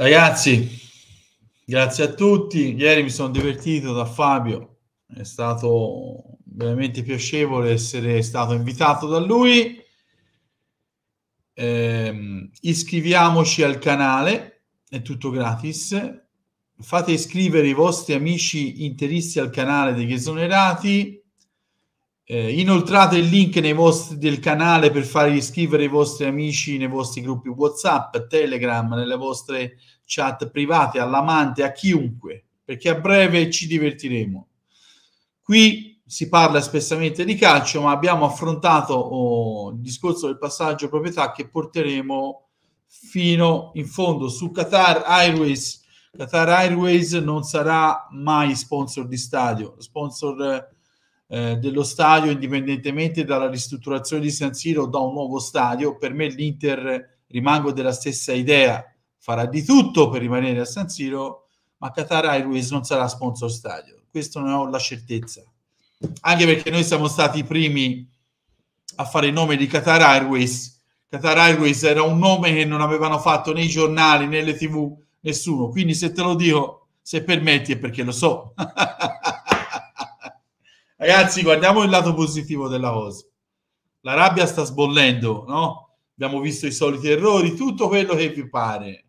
Ragazzi, grazie a tutti. Ieri mi sono divertito da Fabio, è stato veramente piacevole essere stato invitato da lui. Eh, iscriviamoci al canale, è tutto gratis. Fate iscrivere i vostri amici interisti al canale degli esonerati eh, inoltrate il link nei vostri, del canale per fare iscrivere i vostri amici nei vostri gruppi WhatsApp, Telegram, nelle vostre chat private, all'amante, a chiunque, perché a breve ci divertiremo. Qui si parla spessamente di calcio, ma abbiamo affrontato oh, il discorso del passaggio proprietà che porteremo fino in fondo su Qatar Airways. Qatar Airways non sarà mai sponsor di stadio, sponsor eh, dello stadio, indipendentemente dalla ristrutturazione di San Siro da un nuovo stadio, per me l'Inter rimango della stessa idea, farà di tutto per rimanere a San Siro, ma Qatar Airways non sarà sponsor stadio. Questo non ho la certezza. Anche perché noi siamo stati i primi a fare il nome di Qatar Airways. Qatar Airways era un nome che non avevano fatto nei giornali, nelle tv, nessuno. Quindi se te lo dico, se permetti, è perché lo so. Ragazzi, guardiamo il lato positivo della cosa. La rabbia sta sbollendo, no? Abbiamo visto i soliti errori, tutto quello che vi pare.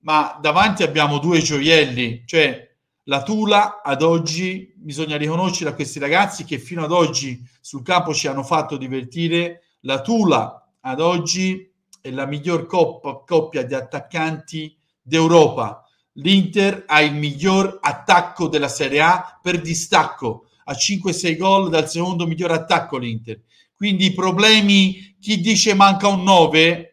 Ma davanti abbiamo due gioielli, cioè la Tula ad oggi bisogna riconoscere a questi ragazzi che fino ad oggi sul campo ci hanno fatto divertire. La Tula ad oggi è la miglior coppa, coppia di attaccanti d'Europa. L'Inter ha il miglior attacco della Serie A per distacco a 5-6 gol dal secondo miglior attacco l'Inter. Quindi i problemi, chi dice manca un 9,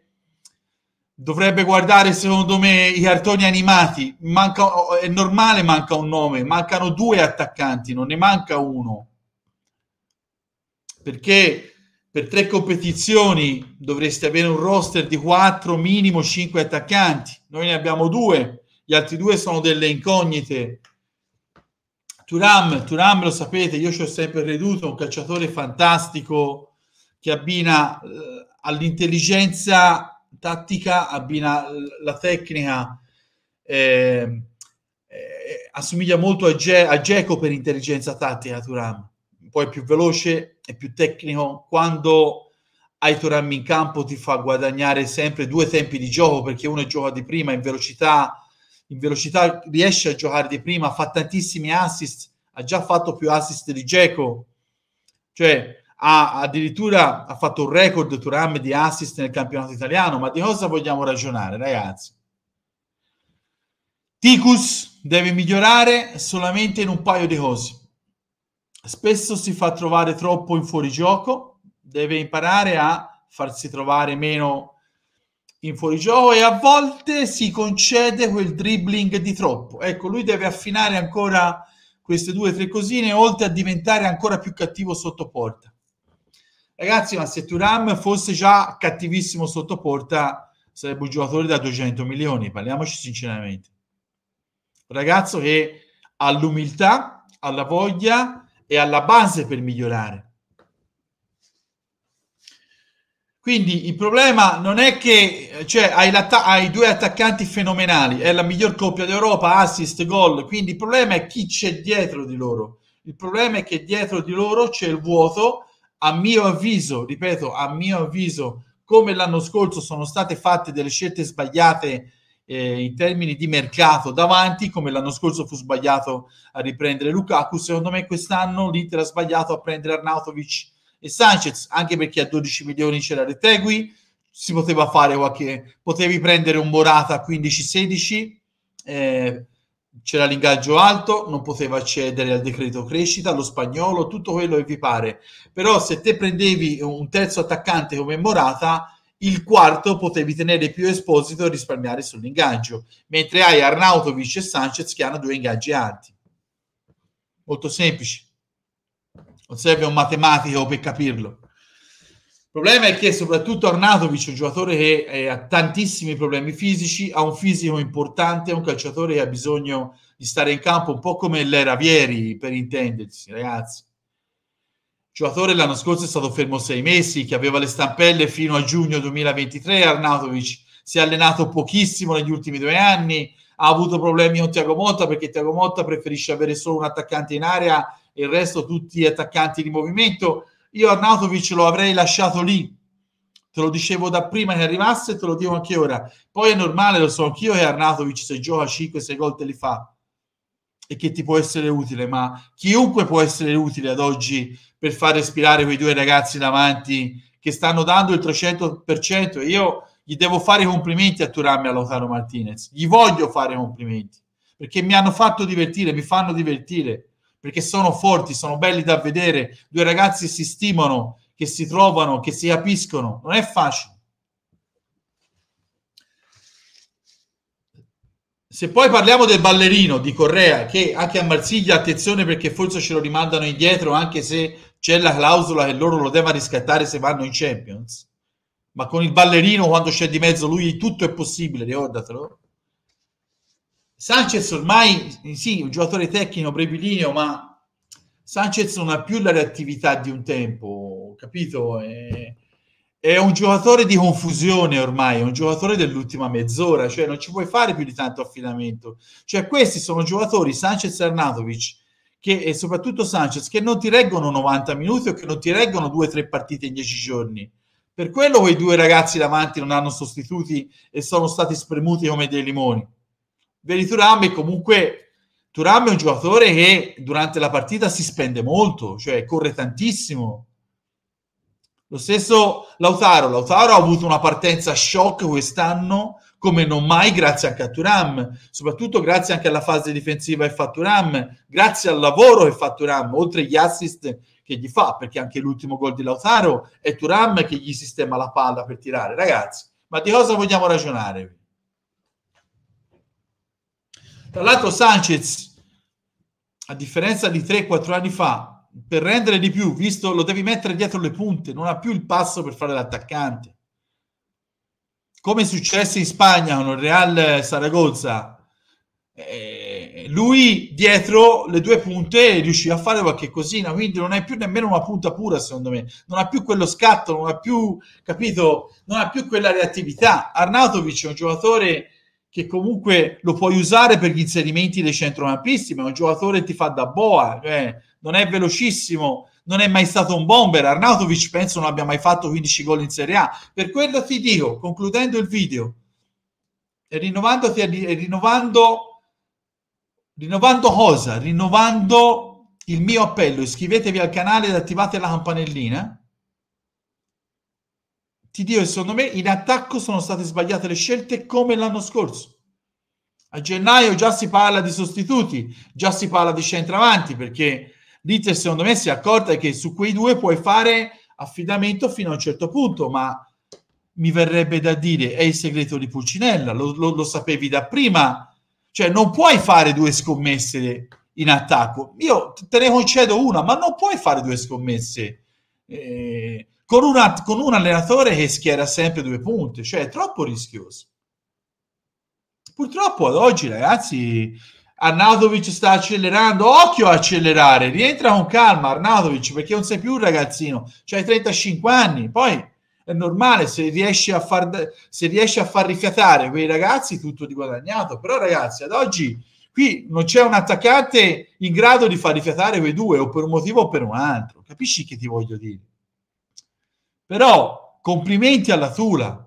dovrebbe guardare secondo me i cartoni animati. Manca, è normale, manca un 9, mancano due attaccanti, non ne manca uno. Perché per tre competizioni dovreste avere un roster di 4, minimo 5 attaccanti. Noi ne abbiamo due, gli altri due sono delle incognite. Turam, Turam lo sapete, io ci ho sempre creduto, un calciatore fantastico che abbina eh, all'intelligenza tattica, abbina eh, la tecnica, eh, eh, assomiglia molto a, Ge- a Geco per intelligenza tattica Turam, poi è più veloce, è più tecnico, quando hai Turam in campo ti fa guadagnare sempre due tempi di gioco perché uno gioca di prima in velocità, in velocità riesce a giocare di prima, fa tantissimi assist, ha già fatto più assist di Geco, cioè ha, addirittura ha fatto un record Turam di assist nel campionato italiano, ma di cosa vogliamo ragionare ragazzi? Ticus deve migliorare solamente in un paio di cose. Spesso si fa trovare troppo in fuorigioco, deve imparare a farsi trovare meno in fuorigioco e a volte si concede quel dribbling di troppo. Ecco, lui deve affinare ancora queste due o tre cosine, oltre a diventare ancora più cattivo sotto porta. Ragazzi, ma se Turam fosse già cattivissimo sotto porta, sarebbe un giocatore da 200 milioni, parliamoci sinceramente. ragazzo che ha l'umiltà, ha la voglia e ha la base per migliorare. Quindi il problema non è che cioè, hai, hai, due attaccanti fenomenali, è la miglior coppia d'Europa, assist, gol, quindi il problema è chi c'è dietro di loro. Il problema è che dietro di loro c'è il vuoto, a mio avviso, ripeto, a mio avviso, come l'anno scorso sono state fatte delle scelte sbagliate eh, in termini di mercato davanti, come l'anno scorso fu sbagliato a riprendere Lukaku, secondo me quest'anno l'Inter ha sbagliato a prendere Arnautovic e Sanchez, anche perché a 12 milioni c'era Retegui, si poteva fare qualche... potevi prendere un Morata a 15-16, eh, c'era l'ingaggio alto, non poteva accedere al decreto crescita, lo spagnolo, tutto quello che vi pare. Però se te prendevi un terzo attaccante come Morata, il quarto potevi tenere più esposito e risparmiare sull'ingaggio, mentre hai Arnautovic e Sanchez che hanno due ingaggi alti. Molto semplici non serve un matematico per capirlo. Il problema è che soprattutto Arnatovic, è un giocatore che ha tantissimi problemi fisici, ha un fisico importante, è un calciatore che ha bisogno di stare in campo, un po' come l'era Vieri, per intendersi, ragazzi. Il giocatore l'anno scorso è stato fermo sei mesi, che aveva le stampelle fino a giugno 2023, Arnatovic si è allenato pochissimo negli ultimi due anni, ha avuto problemi con Tiago Motta perché Tiago Motta preferisce avere solo un attaccante in area il resto tutti attaccanti di movimento. Io Arnautovic lo avrei lasciato lì, te lo dicevo da prima che arrivasse te lo dico anche ora. Poi è normale, lo so anch'io che Arnautovic se gioca 5-6 gol te li fa e che ti può essere utile, ma chiunque può essere utile ad oggi per far respirare quei due ragazzi davanti che stanno dando il 300%. e Io gli devo fare i complimenti a Turami e a Lotaro Martinez, gli voglio fare i complimenti perché mi hanno fatto divertire, mi fanno divertire perché sono forti, sono belli da vedere, due ragazzi si stimano, che si trovano, che si capiscono, non è facile. Se poi parliamo del ballerino di Correa, che anche a Marsiglia, attenzione perché forse ce lo rimandano indietro, anche se c'è la clausola che loro lo devono riscattare se vanno in Champions. Ma con il ballerino, quando c'è di mezzo lui, tutto è possibile, ricordatelo. Sanchez ormai, sì, un giocatore tecnico, brevilineo, ma Sanchez non ha più la reattività di un tempo, capito? È, è un giocatore di confusione ormai, è un giocatore dell'ultima mezz'ora, cioè non ci puoi fare più di tanto affidamento. Cioè questi sono giocatori, Sanchez e Arnatovic, che, e soprattutto Sanchez, che non ti reggono 90 minuti o che non ti reggono 2-3 partite in 10 giorni. Per quello quei due ragazzi davanti non hanno sostituti e sono stati spremuti come dei limoni vedi Turam comunque Turam è un giocatore che durante la partita si spende molto, cioè corre tantissimo. Lo stesso Lautaro, Lautaro ha avuto una partenza shock quest'anno come non mai grazie anche a Turam, soprattutto grazie anche alla fase difensiva che fa Turam, grazie al lavoro che fa Turam, oltre agli assist che gli fa, perché anche l'ultimo gol di Lautaro è Turam che gli sistema la palla per tirare. Ragazzi, ma di cosa vogliamo ragionare? Tra l'altro Sanchez, a differenza di 3-4 anni fa, per rendere di più, visto lo devi mettere dietro le punte, non ha più il passo per fare l'attaccante. Come è successo in Spagna con il Real Saragozza, eh, lui dietro le due punte riusciva a fare qualche cosina, quindi non è più nemmeno una punta pura, secondo me. Non ha più quello scatto, non ha più, capito, non ha più quella reattività. Arnautovic è un giocatore che comunque lo puoi usare per gli inserimenti dei centrocampisti, ma è un giocatore che ti fa da boa, cioè non è velocissimo, non è mai stato un bomber. Arnautovic penso non abbia mai fatto 15 gol in Serie A. Per quello ti dico, concludendo il video, e rinnovando, rinnovando, rinnovando cosa? Rinnovando il mio appello, iscrivetevi al canale ed attivate la campanellina ti dico che secondo me in attacco sono state sbagliate le scelte come l'anno scorso. A gennaio già si parla di sostituti, già si parla di centravanti, perché l'Inter secondo me si è accorta che su quei due puoi fare affidamento fino a un certo punto, ma mi verrebbe da dire è il segreto di Pulcinella, lo, lo, lo sapevi da prima, cioè non puoi fare due scommesse in attacco. Io te ne concedo una, ma non puoi fare due scommesse. Eh, con, una, con un allenatore che schiera sempre due punte, cioè è troppo rischioso. Purtroppo ad oggi, ragazzi, Arnautovic sta accelerando, occhio a accelerare, rientra con calma Arnautovic perché non sei più un ragazzino, cioè hai 35 anni, poi è normale se riesci a far, se riesci a far rifiatare quei ragazzi tutto di guadagnato, però ragazzi ad oggi qui non c'è un attaccante in grado di far rifiatare quei due o per un motivo o per un altro, capisci che ti voglio dire? Però complimenti alla Tula,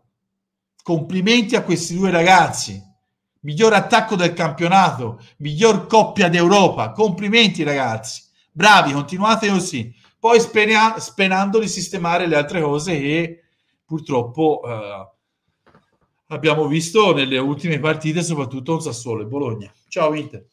complimenti a questi due ragazzi. Miglior attacco del campionato, miglior coppia d'Europa. Complimenti ragazzi, bravi, continuate così. Poi speria- sperando di sistemare le altre cose che purtroppo eh, abbiamo visto nelle ultime partite, soprattutto Sassuolo e Bologna. Ciao Inter.